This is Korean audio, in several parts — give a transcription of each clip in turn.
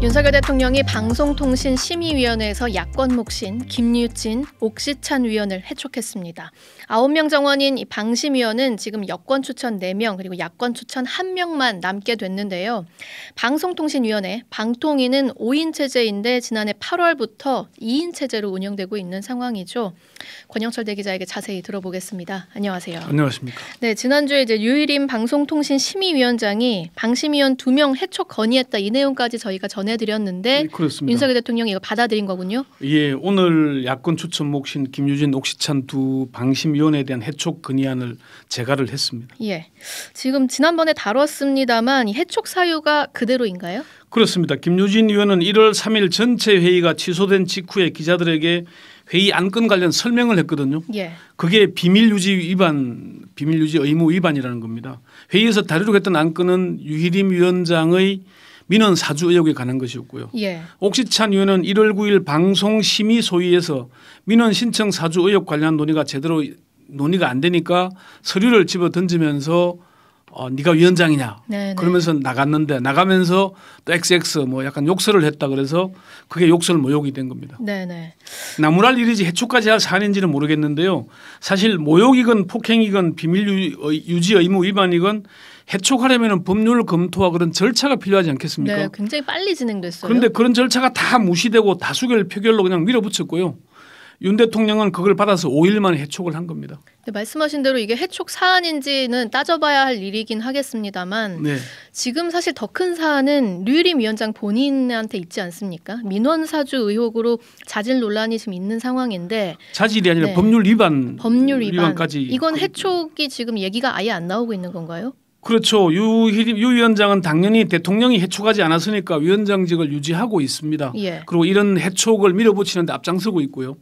윤석열 대통령이 방송통신심의위원회에서 야권 몫인 김유진, 옥시찬 위원을 해촉했습니다. 9명 정원인 방심위원은 지금 여권 추천 4명 그리고 야권 추천 1명만 남게 됐는데요. 방송통신위원회 방통위는 5인 체제인데 지난해 8월부터 2인 체제로 운영되고 있는 상황이죠. 권영철 대기자에게 자세히 들어보겠습니다. 안녕하세요. 안녕하십니까. 네, 지난주에 이제 유일인 방송통신심의위원장이 방심위원 2명 해촉 건의했다 이 내용까지 저희가 전해 전해드렸는데 그 윤석열 대통령이 이거 받아들인 거군요. 예, 오늘 야권 추천 몫인 김유진 옥시찬 두방심위원에 대한 해촉 건의안을 제가를 했습니다. 예, 지금 지난번에 다뤘습니다만 해촉 사유가 그대로인가요? 그렇습니다. 김유진 의원은 1월 3일 전체 회의가 취소된 직후에 기자들에게 회의 안건 관련 설명을 했거든요. 예. 그게 비밀 유지 위반, 비밀 유지 의무 위반이라는 겁니다. 회의에서 다루려고 했던 안건은 유희림 위원장의 민원 사주 의혹에 관한 것이었고요. 예. 옥시찬 의원은 1월 9일 방송 심의 소위에서 민원 신청 사주 의혹 관련 논의가 제대로 논의가 안 되니까 서류를 집어 던지면서 어, 네가 위원장이냐 네네. 네. 그러면서 나갔는데 나가면서 또 XX 뭐 약간 욕설을 했다 그래서 그게 욕설 모욕이 된 겁니다. 네네. 나무랄 일이지 해초까지 할 사안인지는 모르겠는데요. 사실 모욕이건 폭행이건 비밀 어, 유지 의무 위반이건 해촉하려면 법률 검토와 그런 절차가 필요하지 않겠습니까? 네, 굉장히 빨리 진행됐어요. 그런데 그런 절차가 다 무시되고 다수결 표결로 그냥 밀어붙였고요. 윤 대통령은 그걸 받아서 5일 만에 해촉을 한 겁니다. 네, 말씀하신 대로 이게 해촉 사안인지는 따져봐야 할 일이긴 하겠습니다만 네. 지금 사실 더 큰 사안은 류일임 위원장 본인한테 있지 않습니까? 민원 사주 의혹으로 자질 논란이 지금 있는 상황인데 자질이 아니라 네. 법률 위반 법률 위반까지 이건 그 해촉이 지금 얘기가 아예 안 나오고 있는 건가요? 그렇죠. 유, 유 위원장은 당연히 대통령이 해촉하지 않았으니까 위원장직을 유지하고 있습니다. 예. 그리고 이런 해촉을 밀어붙이는데 앞장서고 있고요.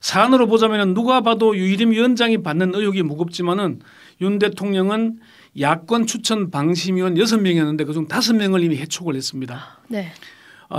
사안으로 보자면 누가 봐도 유일임 위원장이 받는 의혹이 무겁지만은 윤 대통령은 야권 추천 방심위원 여 명이었는데 그중 다 명을 이미 해촉을 했습니다. 네.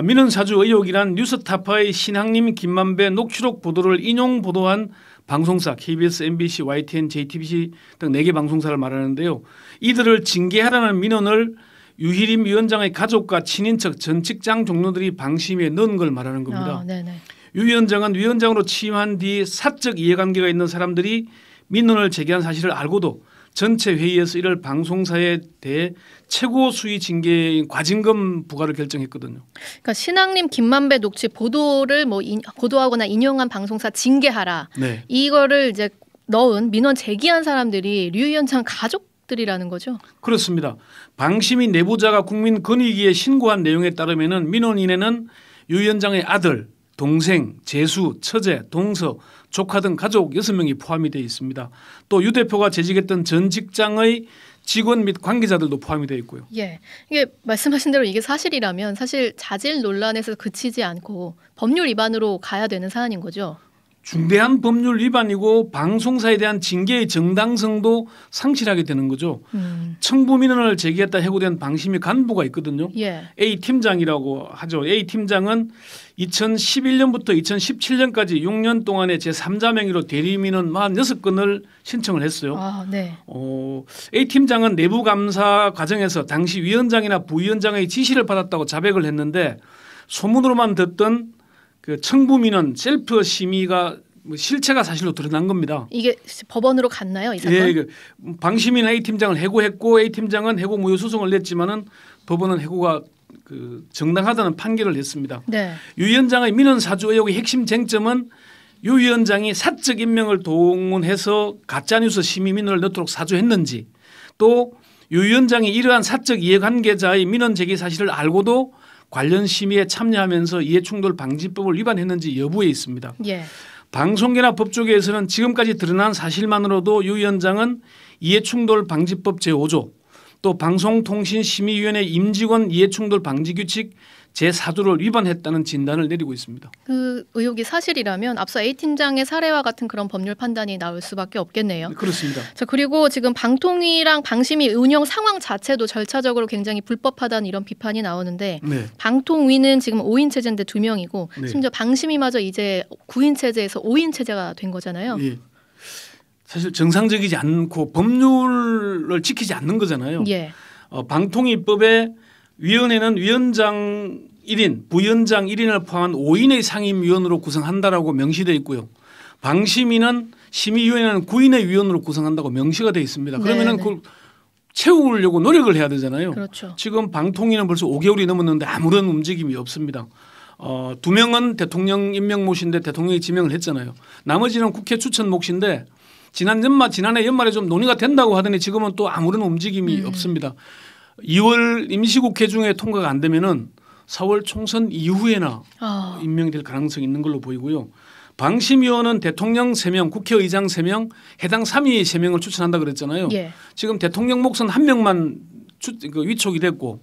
민원사주 아, 의혹이란 뉴스타파의 신학님 김만배 녹취록 보도를 인용 보도한 방송사 KBS, MBC, YTN, JTBC 등 4개 방송사를 말하는데요. 이들을 징계하라는 민원을 유희림 위원장의 가족과 친인척 전 직장 종료들이 방심에 넣은 걸 말하는 겁니다. 아, 유 위원장은 위원장으로 취임한 뒤 사적 이해관계가 있는 사람들이 민원을 제기한 사실을 알고도 전체 회의에서 이를 방송사에 대해 최고 수위 징계인 과징금 부과를 결정했거든요. 그러니까 신학님 김만배 녹취 보도를 뭐 인, 보도하거나 인용한 방송사 징계하라. 네. 이거를 이제 넣은 민원 제기한 사람들이 류 위원장 가족 들이라는 거죠. 그렇습니다. 방심이 내부자가 국민 건의기에 신고한 내용에 따르면은 민원인에는 유 위원장의 아들, 동생, 제수, 처제, 동서, 조카 등 가족 6명이 포함이 되어 있습니다. 또 유 대표가 재직했던 전 직장의 직원 및 관계자들도 포함이 되어 있고요. 예. 이게 말씀하신 대로 이게 사실이라면 사실 자질 논란에서 그치지 않고 법률 위반으로 가야 되는 사안인 거죠. 중대한 법률 위반이고 방송사에 대한 징계의 정당성도 상실하게 되는 거죠. 음. 청부민원을 제기했다 해고된 방심위 간부가 있거든요. 예. A 팀장이라고 하죠. A 팀장은 2011년부터 2017년까지 6년 동안에 제 3자 명의로 대리민원 46건을 신청을 했어요. 아, 네. 어, A 팀장은 내부 감사 과정에서 당시 위원장이나 부위원장의 지시를 받았다고 자백을 했는데 소문으로만 듣던 그 청부민은 셀프 심의가 뭐 실체가 사실로 드러난 겁니다. 이게 법원으로 갔나요, 이 사건? 예, 그 방시민 A 팀장을 해고했고 A 팀장은 해고 무효 소송을 냈지만은 법원은 해고가 그 정당하다는 판결을 냈습니다. 네. 유 위원장의 민원 사주 의혹의 핵심 쟁점은 유 위원장이 사적 임명을 동원해서 가짜뉴스 심의 민원을 넣도록 사주했는지 또 유 위원장이 이러한 사적 이해관계자의 민원 제기 사실을 알고도 관련 심의에 참여하면서 이해충돌 방지법을 위반했는지 여부에 있습니다. 예. 방송계나 법조계에서는 지금까지 드러난 사실만으로도 유 위원장은 이해충돌 방지법 제5조 또 방송통신심의위원회 임직원 이해충돌 방지 규칙 제4조를 위반했다는 진단을 내리고 있습니다. 그 의혹이 사실이라면 앞서 A팀장의 사례와 같은 그런 법률 판단이 나올 수밖에 없겠네요. 네, 그렇습니다. 자, 그리고 지금 방통위랑 방심위 운영 상황 자체도 절차적으로 굉장히 불법하다는 이런 비판이 나오는데 네. 방통위는 지금 5인 체제인데 2명이고 네. 심지어 방심위마저 이제 9인 체제에서 5인 체제가 된 거잖아요. 예. 사실 정상적이지 않고 법률을 지키지 않는 거잖아요. 예. 어, 방통위법에 위원회는 위원장 1인, 부위원장 1인을 포함한 5인의 상임위원으로 구성한다라고 명시되어 있고요. 방심위는 심의위원회는 9인의 위원으로 구성한다고 명시가 되어 있습니다. 네, 그러면은 네네. 그걸 채우려고 노력을 해야 되잖아요. 그렇죠. 지금 방통위는 벌써 5개월이 넘었는데 아무런 움직임이 없습니다. 어, 두 명은 대통령 임명 몫인데 대통령이 지명을 했잖아요. 나머지는 국회 추천 몫인데 지난 연말 지난해 연말에 좀 논의가 된다고 하더니 지금은 또 아무런 움직임이 음. 없습니다. 2월 임시국회 중에 통과가 안 되면은 4월 총선 이후에나 어. 임명될 가능성이 있는 걸로 보이고요. 방심위원은 대통령 3명, 국회의장 3명, 해당 3위 3명을 추천한다 그랬잖아요. 예. 지금 대통령 목선 1명만 그 위촉이 됐고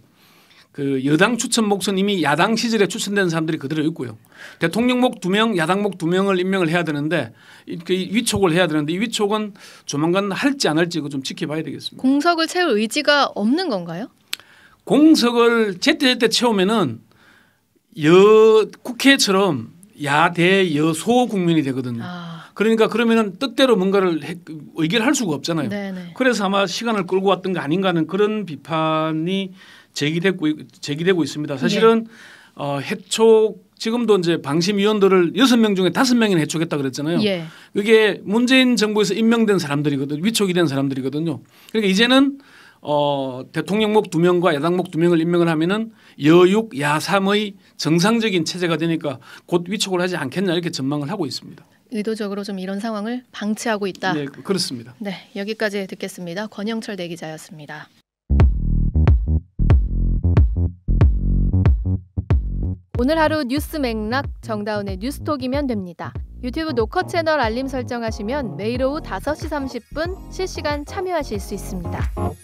그 여당 추천 목선님이 야당 시절에 추천된 사람들이 그대로 있고요. 대통령 목 두 명, 야당 목 두 명을 임명을 해야 되는데 그 위촉을 해야 되는데 이 위촉은 조만간 할지 안 할지 그좀 지켜봐야 되겠습니다. 공석을 채울 의지가 없는 건가요? 공석을 제때제때 채우면은 여 국회처럼 야대 여소 국민이 되거든요. 아. 그러니까 그러면은 뜻대로 뭔가를 해, 의결할 수가 없잖아요. 네네. 그래서 아마 시간을 끌고 왔던 거 아닌가 하는 그런 비판이 제기되고 제기되고 있습니다. 네. 사실은 네. 어, 해촉 지금도 이제 방심위원들을 여섯 명 중에 다섯 명이 해촉했다 그랬잖아요. 예. 이게 문재인 정부에서 임명된 사람들이거든 위촉이 된 사람들이거든요. 그러니까 이제는 어, 대통령목 두 명과 야당목 두 명을 임명을 하면은 여육 야삼의 정상적인 체제가 되니까 곧 위촉을 하지 않겠냐 이렇게 전망을 하고 있습니다. 의도적으로 좀 이런 상황을 방치하고 있다. 네, 그렇습니다. 네, 여기까지 듣겠습니다. 권영철 내기자였습니다. 오늘 하루 뉴스 맥락 정다운의 뉴스톡이면 됩니다. 유튜브 노커 채널 알림 설정하시면 매일 오후 5시 30분 실시간 참여하실 수 있습니다.